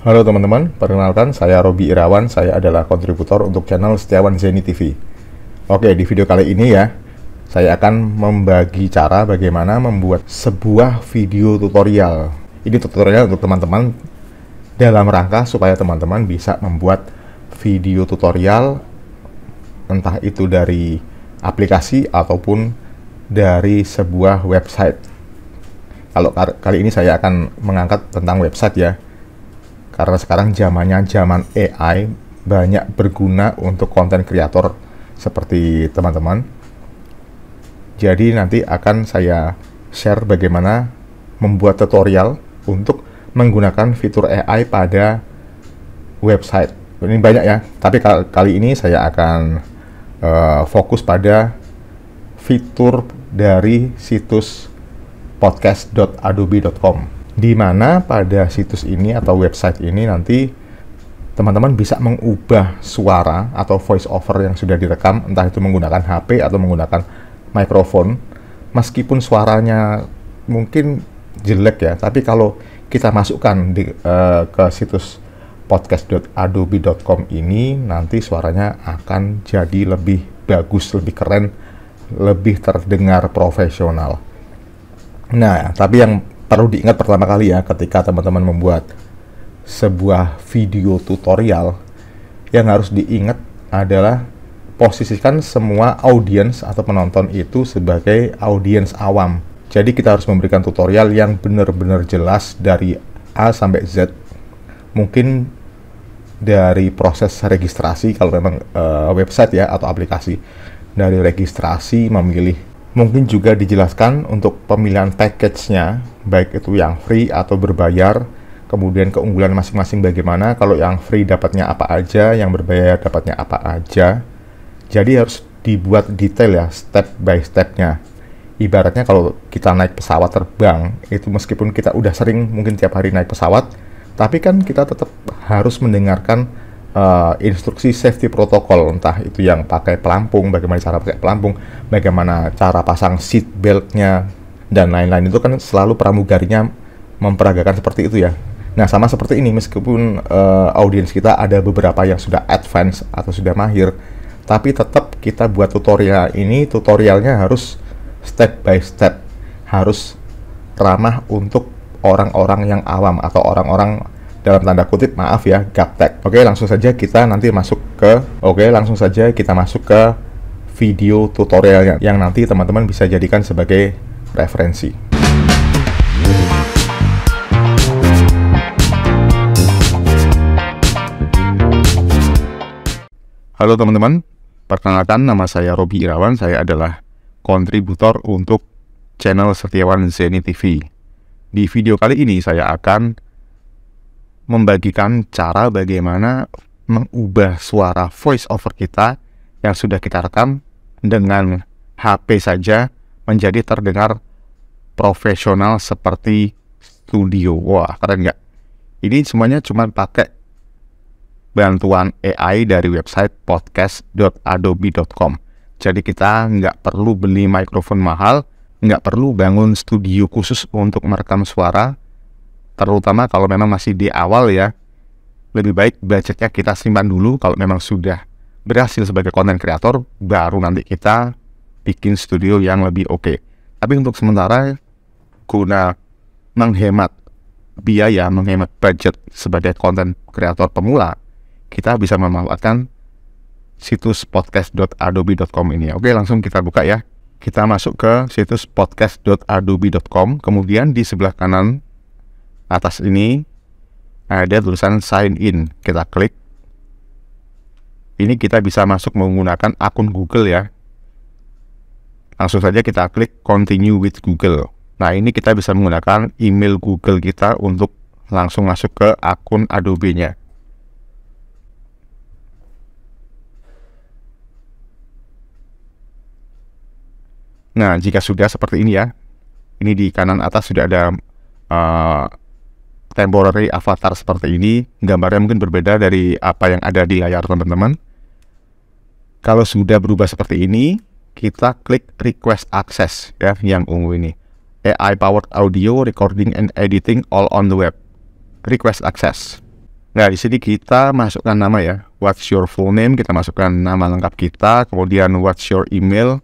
Halo teman-teman, perkenalkan saya Robi Irawan, saya adalah kontributor untuk channel Setiawan Zeni TV. Oke, di video kali ini ya, saya akan membagi cara bagaimana membuat sebuah video tutorial. Ini tutorial untuk teman-teman dalam rangka supaya teman-teman bisa membuat video tutorial entah itu dari aplikasi ataupun dari sebuah website. Kalau kali ini saya akan mengangkat tentang website ya karena sekarang zamannya zaman AI banyak berguna untuk konten kreator seperti teman-teman. Jadi nanti akan saya share bagaimana membuat tutorial untuk menggunakan fitur AI pada website. Ini banyak ya, tapi kali ini saya akan uh, fokus pada fitur dari situs podcast.adobe.com di mana pada situs ini atau website ini nanti teman-teman bisa mengubah suara atau voice over yang sudah direkam entah itu menggunakan HP atau menggunakan mikrofon meskipun suaranya mungkin jelek ya tapi kalau kita masukkan di, uh, ke situs podcast.adobe.com ini nanti suaranya akan jadi lebih bagus, lebih keren, lebih terdengar profesional. Nah, tapi yang perlu diingat pertama kali ya ketika teman-teman membuat sebuah video tutorial yang harus diingat adalah posisikan semua audiens atau penonton itu sebagai audiens awam. Jadi kita harus memberikan tutorial yang benar-benar jelas dari A sampai Z. Mungkin dari proses registrasi kalau memang uh, website ya atau aplikasi dari registrasi memilih Mungkin juga dijelaskan untuk pemilihan package-nya, baik itu yang free atau berbayar, kemudian keunggulan masing-masing bagaimana, kalau yang free dapatnya apa aja, yang berbayar dapatnya apa aja. Jadi harus dibuat detail ya, step by step-nya. Ibaratnya kalau kita naik pesawat terbang, itu meskipun kita udah sering mungkin tiap hari naik pesawat, tapi kan kita tetap harus mendengarkan uh, instruksi safety protokol entah itu yang pakai pelampung bagaimana cara pakai pelampung bagaimana cara pasang seat beltnya dan lain-lain itu kan selalu pramugarinya memperagakan seperti itu ya nah sama seperti ini meskipun uh, audiens kita ada beberapa yang sudah advance atau sudah mahir tapi tetap kita buat tutorial ini tutorialnya harus step by step harus ramah untuk orang-orang yang awam atau orang-orang dalam tanda kutip maaf ya gaptek. Oke, langsung saja kita nanti masuk ke Oke, langsung saja kita masuk ke video tutorialnya yang nanti teman-teman bisa jadikan sebagai referensi. Halo teman-teman, perkenalkan nama saya Robi Irawan, saya adalah kontributor untuk channel Setiawan Zeni TV. Di video kali ini saya akan membagikan cara bagaimana mengubah suara voice over kita yang sudah kita rekam dengan HP saja menjadi terdengar profesional seperti studio. Wah, keren nggak? Ini semuanya cuma pakai bantuan AI dari website podcast.adobe.com. Jadi kita nggak perlu beli mikrofon mahal, nggak perlu bangun studio khusus untuk merekam suara, terutama kalau memang masih di awal ya lebih baik budgetnya kita simpan dulu kalau memang sudah berhasil sebagai konten kreator baru nanti kita bikin studio yang lebih oke okay. tapi untuk sementara guna menghemat biaya menghemat budget sebagai konten kreator pemula kita bisa memanfaatkan situs podcast.adobe.com ini oke langsung kita buka ya kita masuk ke situs podcast.adobe.com kemudian di sebelah kanan atas ini ada eh, tulisan sign in. Kita klik. Ini kita bisa masuk menggunakan akun Google ya. Langsung saja kita klik continue with Google. Nah, ini kita bisa menggunakan email Google kita untuk langsung masuk ke akun Adobe-nya. Nah, jika sudah seperti ini ya. Ini di kanan atas sudah ada uh, temporary avatar seperti ini gambarnya mungkin berbeda dari apa yang ada di layar teman-teman kalau sudah berubah seperti ini kita klik request access ya yang ungu ini AI powered audio recording and editing all on the web request access Nah, di sini kita masukkan nama ya. What's your full name? Kita masukkan nama lengkap kita, kemudian what's your email?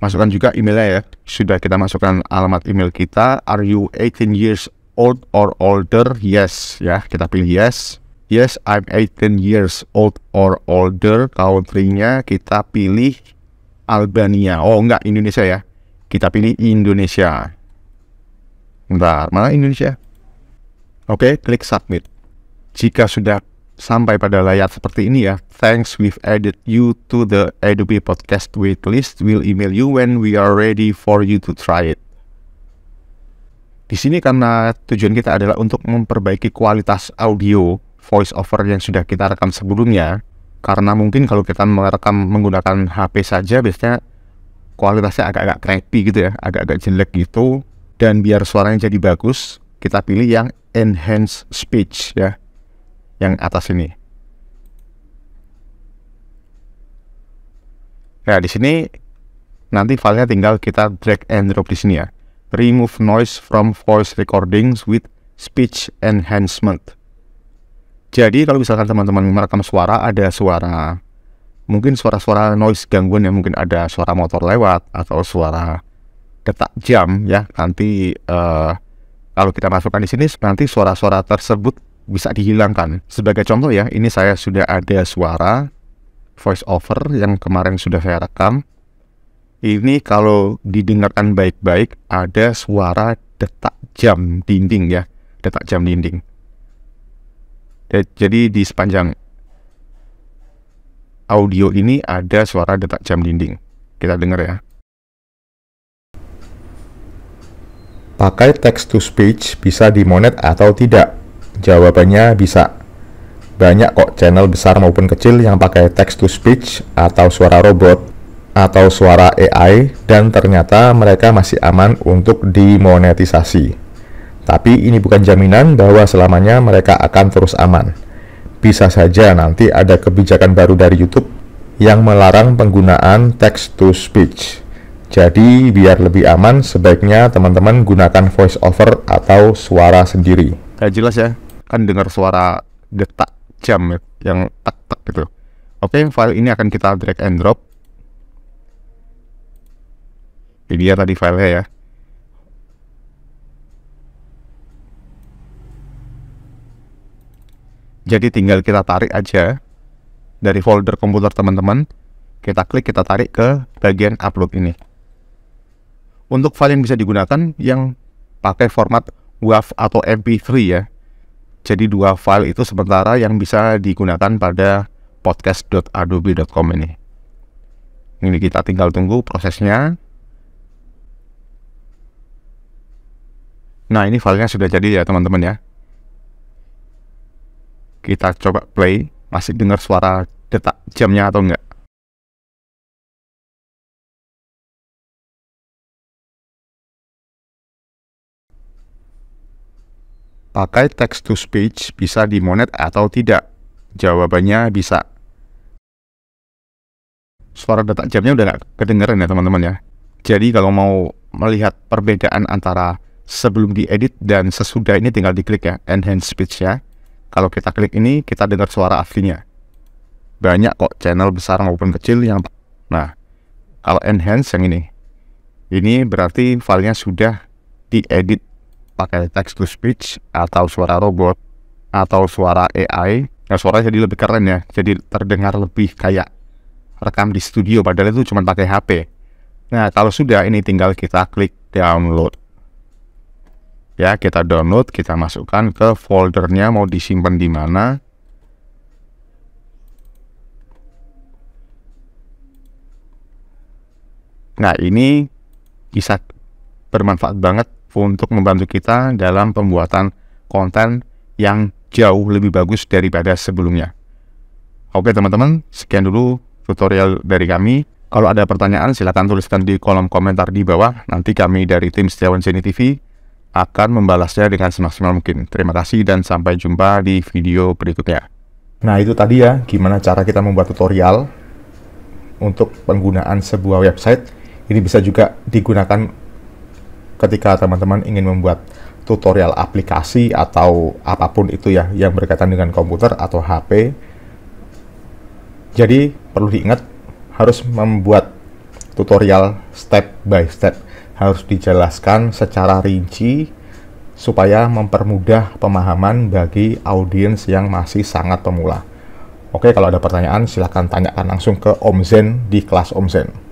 Masukkan juga emailnya ya. Sudah kita masukkan alamat email kita. Are you 18 years old or older? Yes, ya, kita pilih yes. Yes, I'm 18 years old or older. Country-nya kita pilih Albania. Oh, enggak Indonesia ya. Kita pilih Indonesia. Bentar, mana Indonesia? Oke, okay, klik submit. Jika sudah sampai pada layar seperti ini ya. Thanks, we've added you to the Adobe Podcast waitlist. We'll email you when we are ready for you to try it. Di sini karena tujuan kita adalah untuk memperbaiki kualitas audio voice over yang sudah kita rekam sebelumnya. Karena mungkin kalau kita merekam menggunakan HP saja biasanya kualitasnya agak-agak crappy gitu ya, agak-agak jelek gitu. Dan biar suaranya jadi bagus, kita pilih yang enhance speech ya, yang atas ini. Nah, di sini nanti filenya tinggal kita drag and drop di sini ya remove noise from voice recordings with speech enhancement. Jadi kalau misalkan teman-teman merekam suara ada suara mungkin suara-suara noise gangguan ya, mungkin ada suara motor lewat atau suara detak jam ya nanti uh, kalau kita masukkan di sini nanti suara-suara tersebut bisa dihilangkan. Sebagai contoh ya, ini saya sudah ada suara voice over yang kemarin sudah saya rekam ini kalau didengarkan baik-baik ada suara detak jam dinding ya, detak jam dinding. Jadi di sepanjang audio ini ada suara detak jam dinding. Kita dengar ya. Pakai text to speech bisa dimonet atau tidak? Jawabannya bisa. Banyak kok channel besar maupun kecil yang pakai text to speech atau suara robot atau suara AI dan ternyata mereka masih aman untuk dimonetisasi. Tapi ini bukan jaminan bahwa selamanya mereka akan terus aman. Bisa saja nanti ada kebijakan baru dari YouTube yang melarang penggunaan text to speech. Jadi biar lebih aman sebaiknya teman-teman gunakan voice over atau suara sendiri. Kayak jelas ya, kan dengar suara detak jam ya, yang tak tak gitu. Oke, file ini akan kita drag and drop ini dia tadi filenya ya. Jadi tinggal kita tarik aja dari folder komputer teman-teman. Kita klik, kita tarik ke bagian upload ini. Untuk file yang bisa digunakan yang pakai format WAV atau MP3 ya. Jadi dua file itu sementara yang bisa digunakan pada podcast.adobe.com ini. Ini kita tinggal tunggu prosesnya. Nah ini filenya sudah jadi ya teman-teman ya. Kita coba play, masih dengar suara detak jamnya atau enggak. Pakai text to speech bisa dimonet atau tidak? Jawabannya bisa. Suara detak jamnya udah kedengeran ya teman-teman ya. Jadi kalau mau melihat perbedaan antara sebelum diedit dan sesudah ini tinggal diklik ya, enhance speech ya. Kalau kita klik ini, kita dengar suara aslinya. Banyak kok channel besar maupun kecil yang... Nah, kalau enhance yang ini, ini berarti filenya sudah diedit pakai text to speech atau suara robot atau suara AI. Nah, suaranya jadi lebih keren ya, jadi terdengar lebih kayak rekam di studio padahal itu cuma pakai HP. Nah, kalau sudah ini tinggal kita klik download ya kita download kita masukkan ke foldernya mau disimpan di mana nah ini bisa bermanfaat banget untuk membantu kita dalam pembuatan konten yang jauh lebih bagus daripada sebelumnya oke teman-teman sekian dulu tutorial dari kami kalau ada pertanyaan silahkan tuliskan di kolom komentar di bawah nanti kami dari tim Setiawan Seni TV akan membalasnya dengan semaksimal mungkin. Terima kasih dan sampai jumpa di video berikutnya. Nah itu tadi ya, gimana cara kita membuat tutorial untuk penggunaan sebuah website. Ini bisa juga digunakan ketika teman-teman ingin membuat tutorial aplikasi atau apapun itu ya yang berkaitan dengan komputer atau HP. Jadi perlu diingat harus membuat tutorial step by step harus dijelaskan secara rinci supaya mempermudah pemahaman bagi audiens yang masih sangat pemula. Oke, kalau ada pertanyaan silahkan tanyakan langsung ke Om Zen di kelas Om Zen.